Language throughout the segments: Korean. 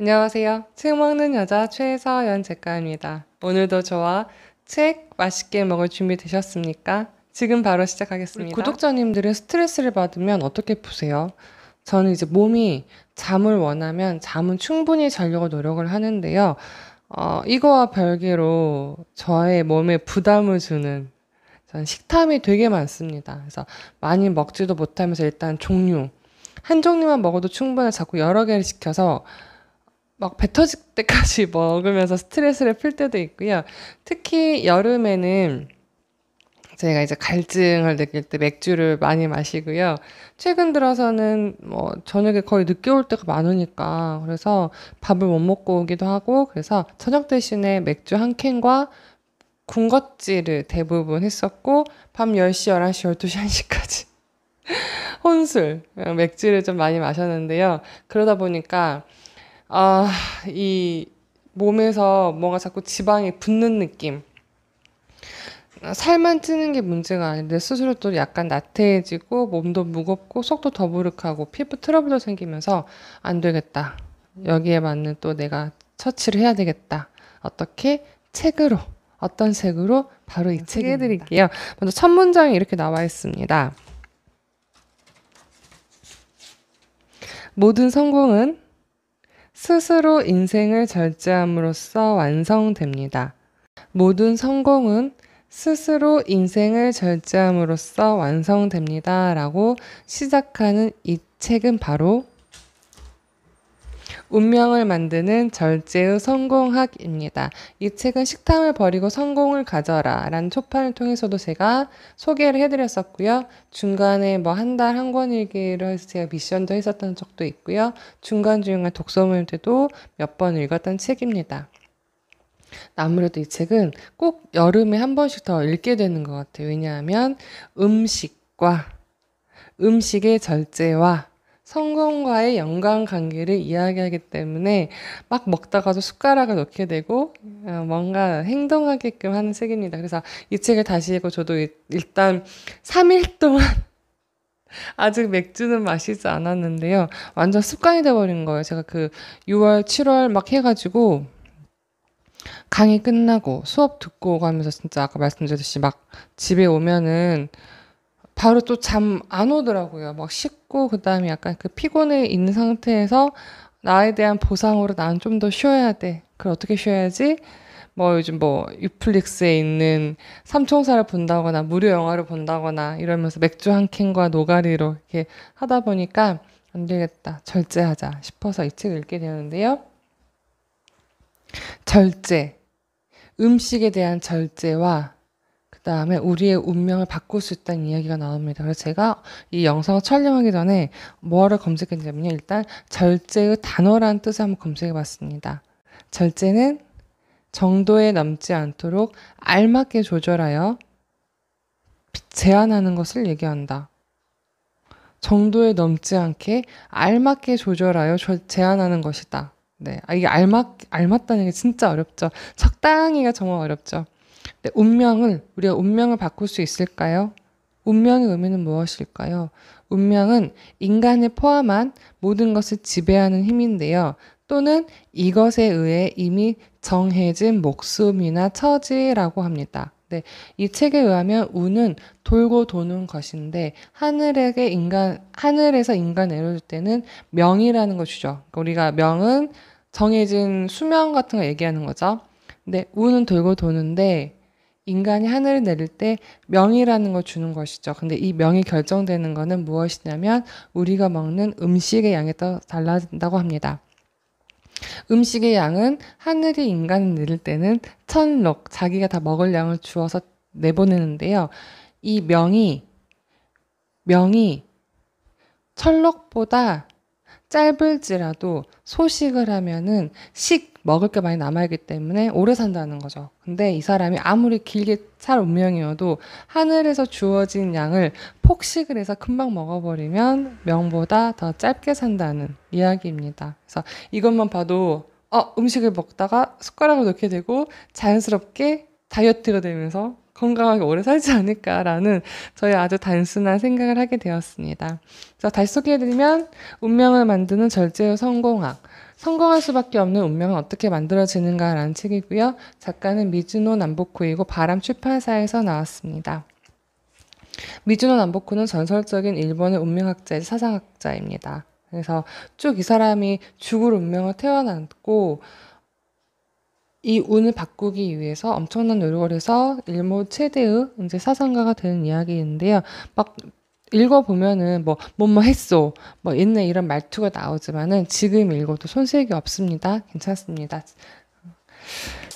안녕하세요. 책 먹는 여자 최서연 작가입니다. 오늘도 저와 책 맛있게 먹을 준비 되셨습니까? 지금 바로 시작하겠습니다. 구독자님들은 스트레스를 받으면 어떻게 푸세요? 저는 이제 몸이 잠을 원하면 잠은 충분히 자려고 노력을 하는데요. 어, 이거와 별개로 저의 몸에 부담을 주는 전 식탐이 되게 많습니다. 그래서 많이 먹지도 못하면서 일단 종류 한 종류만 먹어도 충분해 자꾸 여러 개를 시켜서 막 뱉어질 때까지 먹으면서 스트레스를 풀 때도 있고요. 특히 여름에는 제가 이제 갈증을 느낄 때 맥주를 많이 마시고요. 최근 들어서는 뭐 저녁에 거의 늦게 올 때가 많으니까 그래서 밥을 못 먹고 오기도 하고 그래서 저녁 대신에 맥주 한 캔과 군것질을 대부분 했었고 밤 10시, 11시, 12시, 1시까지 혼술 맥주를 좀 많이 마셨는데요. 그러다 보니까 아, 이 몸에서 뭔가 자꾸 지방이 붙는 느낌. 살만 찌는 게 문제가 아닌데 스스로또 약간 나태해지고 몸도 무겁고 속도 더부룩하고 피부 트러블도 생기면서 안 되겠다. 여기에 맞는 또 내가 처치를 해야 되겠다. 어떻게? 책으로. 어떤 책으로? 바로 이책입 아, 해드릴게요. 먼저 첫 문장이 이렇게 나와 있습니다. 모든 성공은 스스로 인생을 절제함으로써 완성됩니다. 모든 성공은 스스로 인생을 절제함으로써 완성됩니다. 라고 시작하는 이 책은 바로 운명을 만드는 절제의 성공학입니다. 이 책은 식탐을 버리고 성공을 가져라 라는 초판을 통해서도 제가 소개를 해드렸었고요. 중간에 뭐 한 달 한권 일기를 해서 제가 미션도 했었던 적도 있고요. 중간중간 독서물 때도 몇 번 읽었던 책입니다. 아무래도 이 책은 꼭 여름에 한 번씩 더 읽게 되는 것 같아요. 왜냐하면 음식과 음식의 절제와 성공과의 연관 관계를 이야기하기 때문에 막 먹다가도 숟가락을 넣게 되고 어, 뭔가 행동하게끔 하는 책입니다. 그래서 이 책을 다시 읽고 저도 일단 3일 동안 아직 맥주는 마시지 않았는데요. 완전 습관이 돼버린 거예요. 제가 그 6월, 7월 막 해가지고 강의 끝나고 수업 듣고 가면서 진짜 아까 말씀드렸듯이 막 집에 오면은 바로 또 잠 안 오더라고요. 막 씻고 그다음에 약간 그 피곤해 있는 상태에서 나에 대한 보상으로 나는 좀 더 쉬어야 돼. 그걸 어떻게 쉬어야지? 뭐 요즘 뭐 유플릭스에 있는 삼총사를 본다거나 무료 영화를 본다거나 이러면서 맥주 한 캔과 노가리로 이렇게 하다 보니까 안 되겠다. 절제하자 싶어서 이책 읽게 되는데요. 절제. 음식에 대한 절제와 다음에 우리의 운명을 바꿀 수 있다는 이야기가 나옵니다. 그래서 제가 이 영상을 촬영하기 전에 뭐를 검색했냐면요. 일단 절제의 단어라는 뜻을 한번 검색해 봤습니다. 절제는 정도에 넘지 않도록 알맞게 조절하여 제한하는 것을 얘기한다. 정도에 넘지 않게 알맞게 조절하여 제한하는 것이다. 네. 아, 이게 알맞, 알맞다는 게 진짜 어렵죠. 적당히가 정말 어렵죠. 네, 운명을 우리가 운명을 바꿀 수 있을까요? 운명의 의미는 무엇일까요? 운명은 인간을 포함한 모든 것을 지배하는 힘인데요. 또는 이것에 의해 이미 정해진 목숨이나 처지라고 합니다. 네, 이 책에 의하면 운은 돌고 도는 것인데 하늘에게 인간 하늘에서 인간 내려줄 때는 명이라는 것이죠 그러니까 우리가 명은 정해진 수명 같은 거 얘기하는 거죠. 근데 네, 운은 돌고 도는데 인간이 하늘을 내릴 때 명이라는 걸 주는 것이죠. 근데 이 명이 결정되는 것은 무엇이냐면 우리가 먹는 음식의 양에 따라 달라진다고 합니다. 음식의 양은 하늘이 인간을 내릴 때는 천록, 자기가 다 먹을 양을 주어서 내보내는데요. 이 명이, 명이 천록보다 짧을지라도 소식을 하면은 식, 먹을 게 많이 남아있기 때문에 오래 산다는 거죠. 근데 이 사람이 아무리 길게 살 운명이어도 하늘에서 주어진 양을 폭식을 해서 금방 먹어버리면 명보다 더 짧게 산다는 이야기입니다. 그래서 이것만 봐도 어, 음식을 먹다가 숟가락을 넣게 되고 자연스럽게 다이어트가 되면서 건강하게 오래 살지 않을까라는 저의 아주 단순한 생각을 하게 되었습니다. 그래서 다시 소개해드리면 운명을 만드는 절제의 성공학. 성공할 수밖에 없는 운명은 어떻게 만들어지는가라는 책이고요. 작가는 미즈노 남보쿠이고 바람 출판사에서 나왔습니다. 미즈노 남보쿠는 전설적인 일본의 운명학자 사상학자입니다. 그래서 쭉 이 사람이 죽을 운명을 태어났고 이 운을 바꾸기 위해서 엄청난 노력을 해서 일모 최대의 이제 사상가가 되는 이야기인데요. 막 읽어보면은 뭐, 뭐뭐 했소, 뭐 있네. 이런 말투가 나오지만은 지금 읽어도 손색이 없습니다. 괜찮습니다.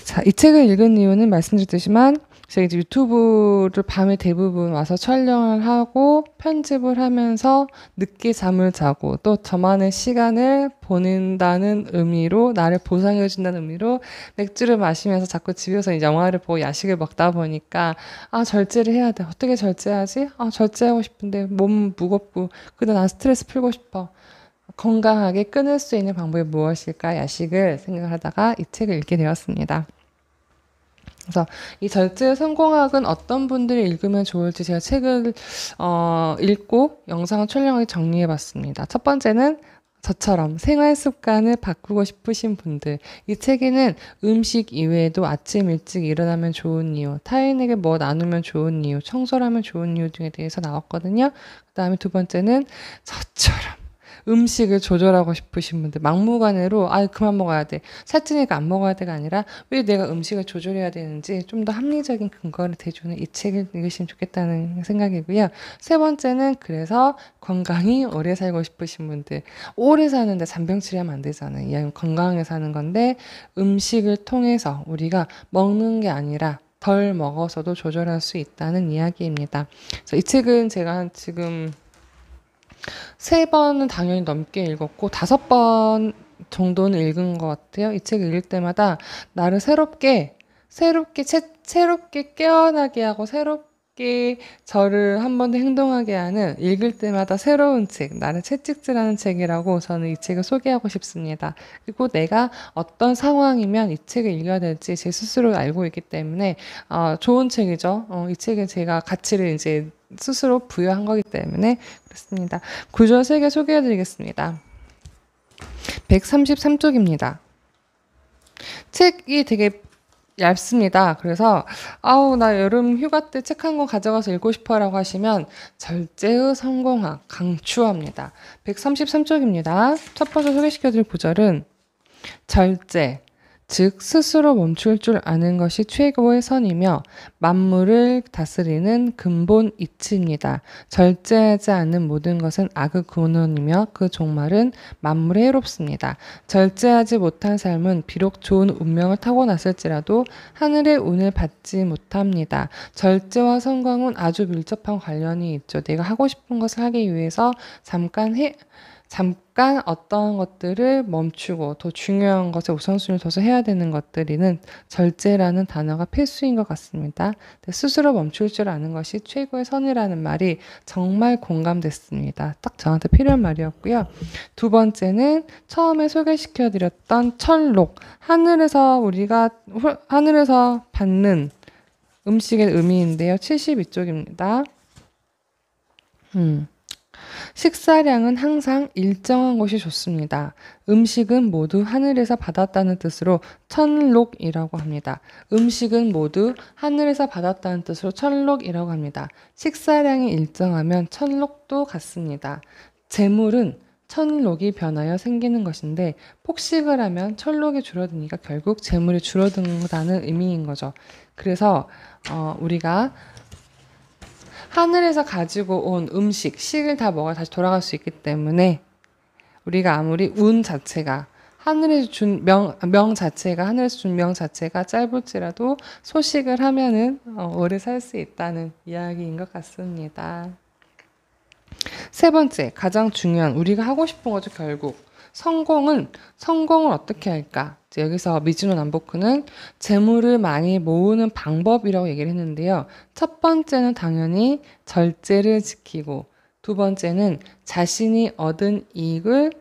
자, 이 책을 읽은 이유는 말씀드렸듯이만 제가 이제 유튜브를 밤에 대부분 와서 촬영을 하고 편집을 하면서 늦게 잠을 자고 또 저만의 시간을 보낸다는 의미로 나를 보상해 준다는 의미로 맥주를 마시면서 자꾸 집에서 영화를 보고 야식을 먹다 보니까 아 절제를 해야 돼 어떻게 절제하지 아 절제하고 싶은데 몸 무겁고 근데 난 스트레스 풀고 싶어 건강하게 끊을 수 있는 방법이 무엇일까 야식을 생각하다가 이 책을 읽게 되었습니다. 그래서 이 절제 성공학은 어떤 분들이 읽으면 좋을지 제가 책을 어, 읽고 영상을 촬영하게 정리해 봤습니다. 첫 번째는 저처럼 생활 습관을 바꾸고 싶으신 분들. 이 책에는 음식 이외에도 아침 일찍 일어나면 좋은 이유, 타인에게 뭐 나누면 좋은 이유, 청소하면 를 좋은 이유 등에 대해서 나왔거든요. 그 다음에 두 번째는 저처럼 음식을 조절하고 싶으신 분들 막무가내로 아 그만 먹어야 돼 살찌니까 안 먹어야 돼가 아니라 왜 내가 음식을 조절해야 되는지 좀 더 합리적인 근거를 대주는 이 책을 읽으시면 좋겠다는 생각이고요 세 번째는 그래서 건강히 오래 살고 싶으신 분들 오래 사는데 잔병치레하면 안 되잖아요 이아건강에 사는 건데 음식을 통해서 우리가 먹는 게 아니라 덜 먹어서도 조절할 수 있다는 이야기입니다. 그래서 이 책은 제가 지금 세 번은 당연히 넘게 읽었고 다섯 번 정도는 읽은 것 같아요. 이 책을 읽을 때마다 나를 새롭게 새롭게 채, 새롭게 깨어나게 하고 새롭게 저를 한번 행동하게 하는 읽을 때마다 새로운 책나는 채찍질하는 책이라고 저는 이 책을 소개하고 싶습니다. 그리고 내가 어떤 상황이면 이 책을 읽어야 될지 제 스스로 알고 있기 때문에 어, 좋은 책이죠. 어, 이 책은 제가 가치를 이제 스스로 부여한 거기 때문에 그렇습니다. 구절 3개 소개해 드리겠습니다. 133쪽입니다. 책이 되게 얇습니다. 그래서 아우 나 여름 휴가 때 책 한 권 가져가서 읽고 싶어라고 하시면 절제의 성공학 강추합니다. 133쪽입니다. 첫 번째 소개시켜드릴 구절은 절제, 즉 스스로 멈출 줄 아는 것이 최고의 선이며 만물을 다스리는 근본 이치입니다. 절제하지 않는 모든 것은 악의 근원이며 그 종말은 만물의 해롭습니다. 절제하지 못한 삶은 비록 좋은 운명을 타고났을지라도 하늘의 운을 받지 못합니다. 절제와 성공은 아주 밀접한 관련이 있죠. 내가 하고 싶은 것을 하기 위해서 잠깐 해 잠깐 약간 어떤 것들을 멈추고 더 중요한 것에 우선순위를 둬서 해야 되는 것들이는 절제라는 단어가 필수인 것 같습니다. 스스로 멈출 줄 아는 것이 최고의 선이라는 말이 정말 공감됐습니다. 딱 저한테 필요한 말이었고요. 두 번째는 처음에 소개시켜드렸던 철록. 하늘에서 우리가, 하늘에서 받는 음식의 의미인데요. 72쪽입니다. 음. 식사량은 항상 일정한 것이 좋습니다. 음식은 모두 하늘에서 받았다는 뜻으로 천록이라고 합니다. 음식은 모두 하늘에서 받았다는 뜻으로 천록이라고 합니다. 식사량이 일정하면 천록도 같습니다. 재물은 천록이 변하여 생기는 것인데 폭식을 하면 천록이 줄어드니까 결국 재물이 줄어든다는 의미인 거죠. 그래서 어, 우리가 하늘에서 가지고 온 음식, 식을 다 먹어야 다시 돌아갈 수 있기 때문에 우리가 아무리 운 자체가 하늘에서 준 명, 명 자체가, 하늘에서 준명 자체가 짧을지라도 소식을 하면은 어, 오래 살 수 있다는 이야기인 것 같습니다. 세 번째, 가장 중요한, 우리가 하고 싶은 거죠, 결국. 성공은 성공을 어떻게 할까? 여기서 미즈노 남보크는 재물을 많이 모으는 방법이라고 얘기를 했는데요. 첫 번째는 당연히 절제를 지키고 두 번째는 자신이 얻은 이익을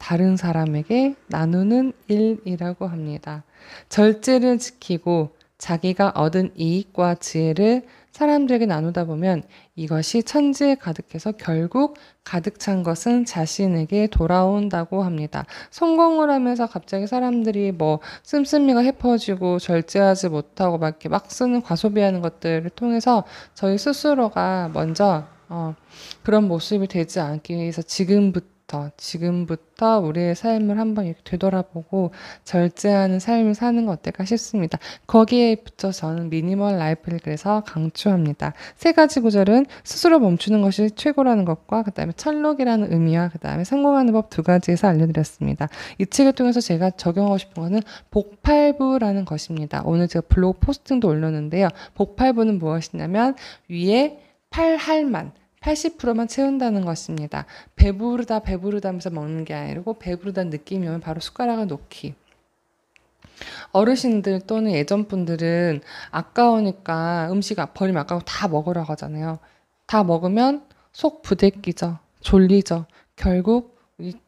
다른 사람에게 나누는 일이라고 합니다. 절제를 지키고 자기가 얻은 이익과 지혜를 사람들에게 나누다 보면 이것이 천지에 가득해서 결국 가득 찬 것은 자신에게 돌아온다고 합니다. 성공을 하면서 갑자기 사람들이 뭐 씀씀이가 헤퍼지고 절제하지 못하고 막 이렇게 막 쓰는 과소비하는 것들을 통해서 저희 스스로가 먼저 어, 그런 모습이 되지 않기 위해서 지금부터 지금부터 지금부터 우리의 삶을 한번 이렇게 되돌아보고 절제하는 삶을 사는 거 어떨까 싶습니다. 거기에 붙여 저는 미니멀 라이프를 그래서 강조합니다. 세 가지 구절은 스스로 멈추는 것이 최고라는 것과 그다음에 철록이라는 의미와 그다음에 성공하는 법 두 가지에서 알려드렸습니다. 이 책을 통해서 제가 적용하고 싶은 거는 복팔부라는 것입니다. 오늘 제가 블로그 포스팅도 올렸는데요. 복팔부는 무엇이냐면 위에 팔할만 80%만 채운다는 것입니다. 배부르다 배부르다 하면서 먹는 게 아니고 배부르다 느낌이 오면 바로 숟가락을 놓기. 어르신들 또는 예전 분들은 아까우니까 음식 버리면 아까워 다 먹으라고 하잖아요. 다 먹으면 속 부대끼죠. 졸리죠. 결국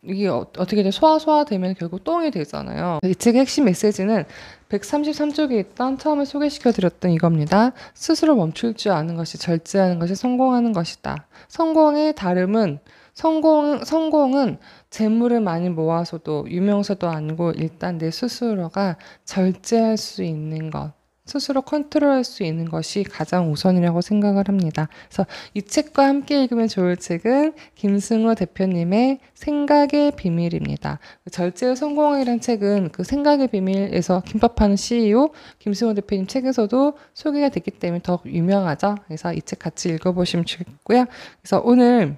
이게 어, 떻게든 소화 소화되면 결국 똥이 되잖아요. 이 책의 핵심 메시지는 133쪽에 있던 처음에 소개시켜드렸던 이겁니다. 스스로 멈출 줄 아는 것이 절제하는 것이 성공하는 것이다. 성공의 다름은 성공 성공은 재물을 많이 모아서도 유명세도 아니고 일단 내 스스로가 절제할 수 있는 것. 스스로 컨트롤할 수 있는 것이 가장 우선이라고 생각을 합니다. 그래서 이 책과 함께 읽으면 좋을 책은 김승호 대표님의 생각의 비밀입니다. 그 절제의 성공이라는 책은 그 생각의 비밀에서 김밥하는 CEO 김승호 대표님 책에서도 소개가 됐기 때문에 더 유명하죠. 그래서 이 책 같이 읽어보시면 좋겠고요. 그래서 오늘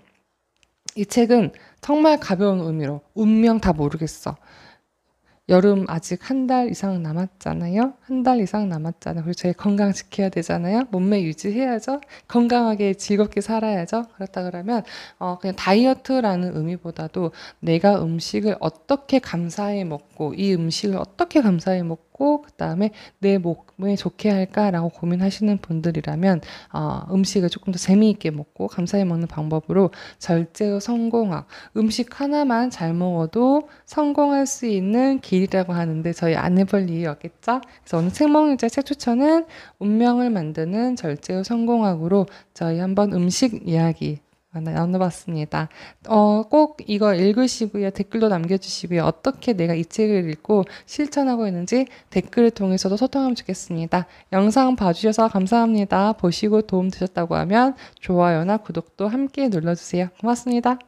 이 책은 정말 가벼운 의미로 운명 다 모르겠어. 여름 아직 한 달 이상 남았잖아요. 한 달 이상 남았잖아요. 그리고 제희 건강 지켜야 되잖아요. 몸매 유지해야죠. 건강하게 즐겁게 살아야죠. 그렇다 그러면 어 그냥 다이어트라는 의미보다도 내가 음식을 어떻게 감사해 먹고 이 음식을 어떻게 감사해 먹고 하고그 다음에 내 몸에 좋게 할까라고 고민하시는 분들이라면 어, 음식을 조금 더 재미있게 먹고 감사히 먹는 방법으로 절제의 성공학 음식 하나만 잘 먹어도 성공할 수 있는 길이라고 하는데 저희 안 해볼 이유 없겠죠? 그래서 오늘 책먹는자 책 추천은 운명을 만드는 절제의 성공학으로 저희 한번 음식 이야기 나눠봤습니다. 아, 네, 어, 꼭 이거 읽으시고요. 댓글도 남겨주시고요. 어떻게 내가 이 책을 읽고 실천하고 있는지 댓글을 통해서도 소통하면 좋겠습니다. 영상 봐주셔서 감사합니다. 보시고 도움 되셨다고 하면 좋아요나 구독도 함께 눌러주세요. 고맙습니다.